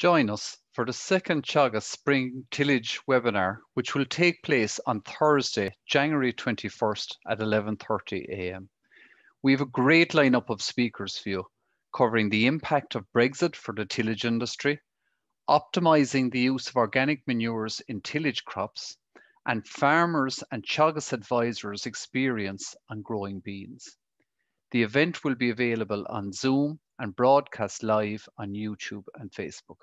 Join us for the second Chaga Spring Tillage webinar, which will take place on Thursday, January 21st at 11.30 a.m. We have a great lineup of speakers for you, covering the impact of Brexit for the tillage industry, optimising the use of organic manures in tillage crops, and farmers and Chagas advisors' experience on growing beans. The event will be available on Zoom and broadcast live on YouTube and Facebook.